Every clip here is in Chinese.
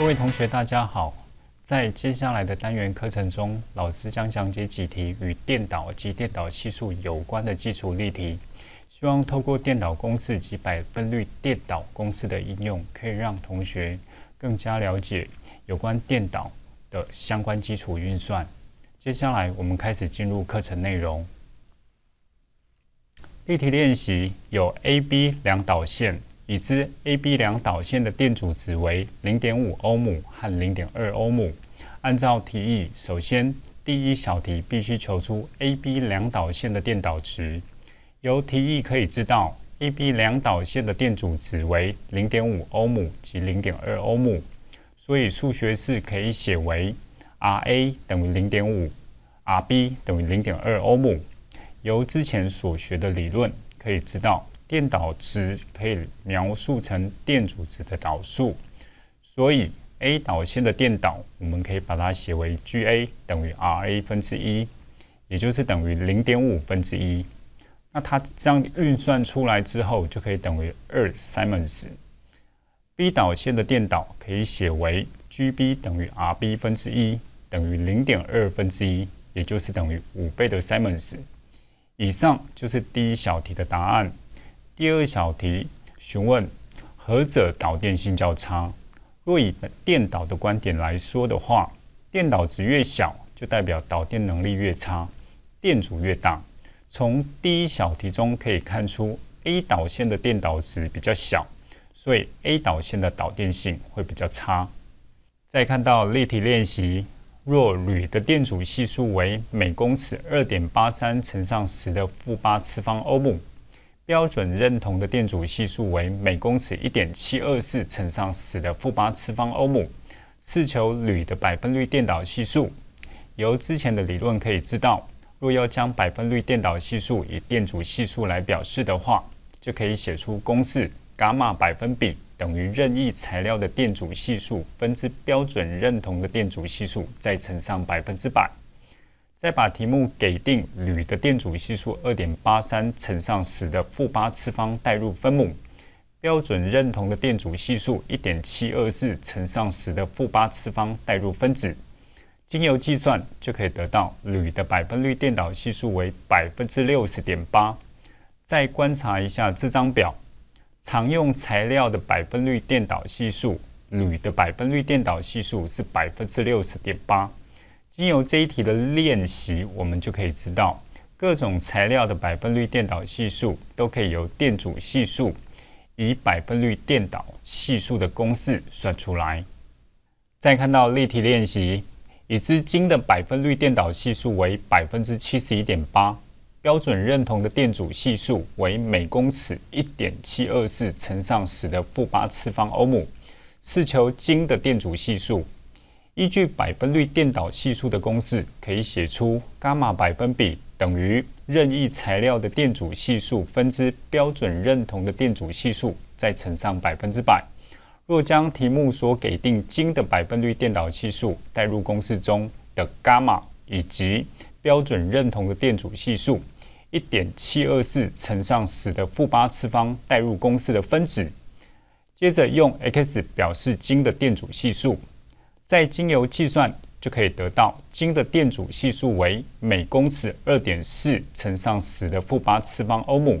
各位同学，大家好。在接下来的单元课程中，老师将讲解几题与电导及电导系数有关的基础例题。希望透过电导公式及百分率电导公式的应用，可以让同学更加了解有关电导的相关基础运算。接下来，我们开始进入课程内容。例题练习有 A、B 两导线。已知 A、B 两导线的电阻值为零点五欧姆和零点二欧姆。按照题意，首先第一小题必须求出 A、B 两导线的电导值。由题意可以知道，A、B 两导线的电阻值为零点五欧姆及零点二欧姆，所以数学式可以写为 R_A 等于零点五，R_B 等于零点二欧姆。由之前所学的理论可以知道。电导值可以描述成电阻值的导数，所以 A 导线的电导，我们可以把它写为 G_A 等于 R_A 分之一，也就是等于零点五分之一。那它这样运算出来之后，就可以等于二 Simons。B 导线的电导可以写为 G_B 等于 R_B 分之一，等于零点二分之一，也就是等于五倍的 Simons。以上就是第一小题的答案。第二小题询问何者导电性较差。若以电导的观点来说的话，电导值越小，就代表导电能力越差，电阻越大。从第一小题中可以看出，A 导线的电导值比较小，所以 A 导线的导电性会比较差。再看到例题练习，若铝的电阻系数为每公尺二点八三乘上十的负八次方欧姆。标准认同的电阻系数为每公尺一点七二四乘上十的负八次方欧姆。试求铝的百分率电导系数。由之前的理论可以知道，若要将百分率电导系数以电阻系数来表示的话，就可以写出公式：伽马百分比等于任意材料的电阻系数分之标准认同的电阻系数再乘上百分之百。再把题目给定铝的电阻系数二点八三乘上十的负八次方代入分母，标准认同的电阻系数一点七二四乘上十的负八次方代入分子，经由计算就可以得到铝的百分率电导系数为百分之六十点八。再观察一下这张表，常用材料的百分率电导系数，铝的百分率电导系数是百分之六十点八。经由这一题的练习，我们就可以知道各种材料的百分率电导系数都可以由电阻系数以百分率电导系数的公式算出来。再看到例题练习，已知金的百分率电导系数为百分之七十一点八，标准认同的电阻系数为每公尺一点七二四乘上十的负八次方欧姆，试求金的电阻系数。依据百分率电导系数的公式，可以写出伽马百分比等于任意材料的电阻系数分之标准认同的电阻系数，再乘上百分之百。若将题目所给定金的百分率电导系数带入公式中的伽马以及标准认同的电阻系数一点七二四乘上十的负八次方，带入公式的分子。接着用 x 表示金的电阻系数。再经由计算，就可以得到金的电阻系数为每公尺二点四乘上十的负八次方欧姆。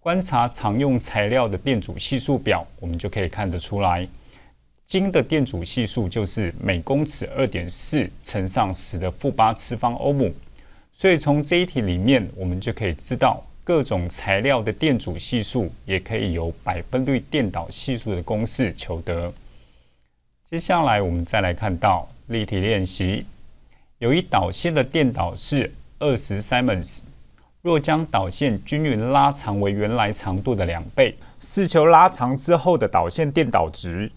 观察常用材料的电阻系数表，我们就可以看得出来，金的电阻系数就是每公尺二点四乘上十的负八次方欧姆。所以从这一题里面，我们就可以知道各种材料的电阻系数也可以由百分率电导系数的公式求得。接下来我们再来看到例题练习。有一导线的电导是二十 Simons，若将导线均匀拉长为原来长度的两倍，试求拉长之后的导线电导值。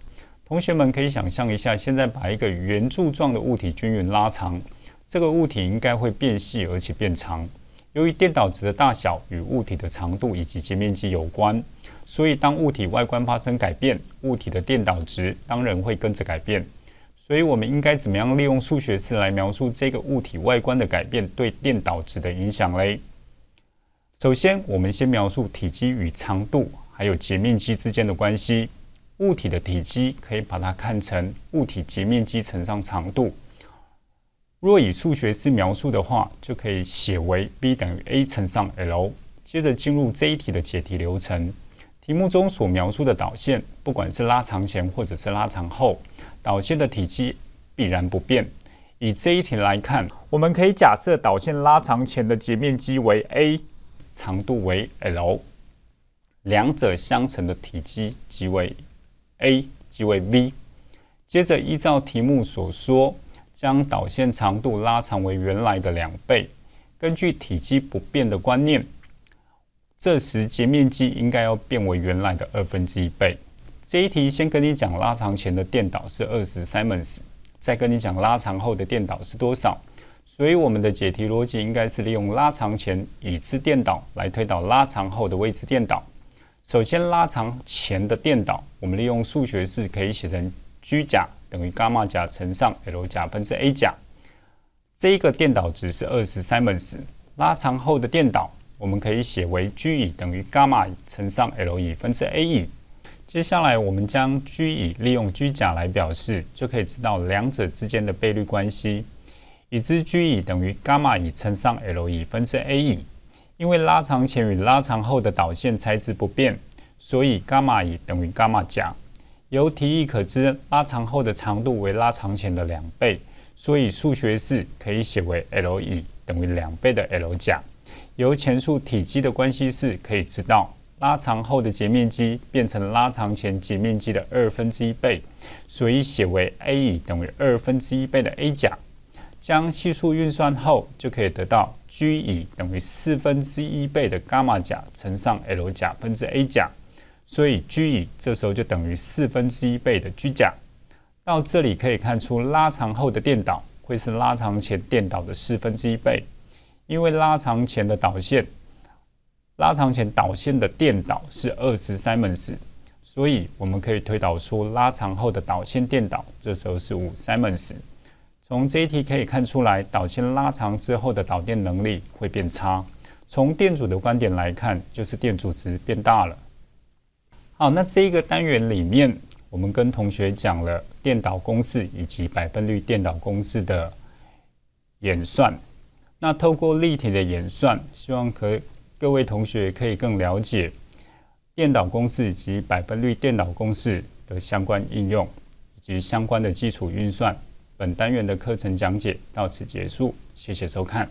同学们可以想象一下，现在把一个圆柱状的物体均匀拉长，这个物体应该会变细而且变长。由于电导值的大小与物体的长度以及截面积有关，所以当物体外观发生改变，物体的电导值当然会跟着改变。所以，我们应该怎么样利用数学式来描述这个物体外观的改变对电导值的影响嘞？首先，我们先描述体积与长度还有截面积之间的关系。物体的体积可以把它看成物体截面积乘上长度。若以数学式描述的话，就可以写为 b 等于 a 乘上 l。接着进入这一题的解题流程。题目中所描述的导线，不管是拉长前或者是拉长后，导线的体积必然不变。以这一题来看，我们可以假设导线拉长前的截面积为 a，长度为 l，两者相乘的体积即为 a，即为 b。接着依照题目所说。将导线长度拉长为原来的两倍，根据体积不变的观念，这时截面积应该要变为原来的二分之一倍。这一题先跟你讲拉长前的电导是二十 Simons，再跟你讲拉长后的电导是多少。所以我们的解题逻辑应该是利用拉长前已知电导来推导拉长后的未知电导。首先，拉长前的电导，我们利用数学式可以写成：居甲。等于伽马甲乘上 L 甲分之 A 甲，这一个电导值是二十三 n 时。拉长后的电导，我们可以写为 G 乙等于伽马乙乘上 L 乙分之 A 乙。接下来，我们将 G 乙利用 G 甲来表示，就可以知道两者之间的倍率关系。已知 G 乙等于伽马乙乘上 L 乙分之 A 乙，因为拉长前与拉长后的导线材质不变，所以伽马乙等于伽马甲。由题意可知，拉长后的长度为拉长前的两倍，所以数学式可以写为 L 乙等于两倍的 L 甲。由前述体积的关系式可以知道，拉长后的截面积变成拉长前截面积的二分之一倍，所以写为 A 乙等于二分之一倍的 A 甲。将系数运算后，就可以得到 G 乙等于四分之一倍的伽马甲乘上 L 甲分之 A 甲。所以，居乙这时候就等于四分之一倍的居甲。到这里可以看出，拉长后的电导会是拉长前电导的四分之一倍，因为拉长前的导线，拉长前导线的电导是二十 Simons，所以我们可以推导出拉长后的导线电导这时候是五 Simons。从这一题可以看出来，导线拉长之后的导电能力会变差。从电阻的观点来看，就是电阻值变大了。好，那这一个单元里面，我们跟同学讲了电导公式以及百分率电导公式的演算。那透过例题的演算，希望可各位同学可以更了解电导公式以及百分率电导公式的相关应用以及相关的基础运算。本单元的课程讲解到此结束，谢谢收看。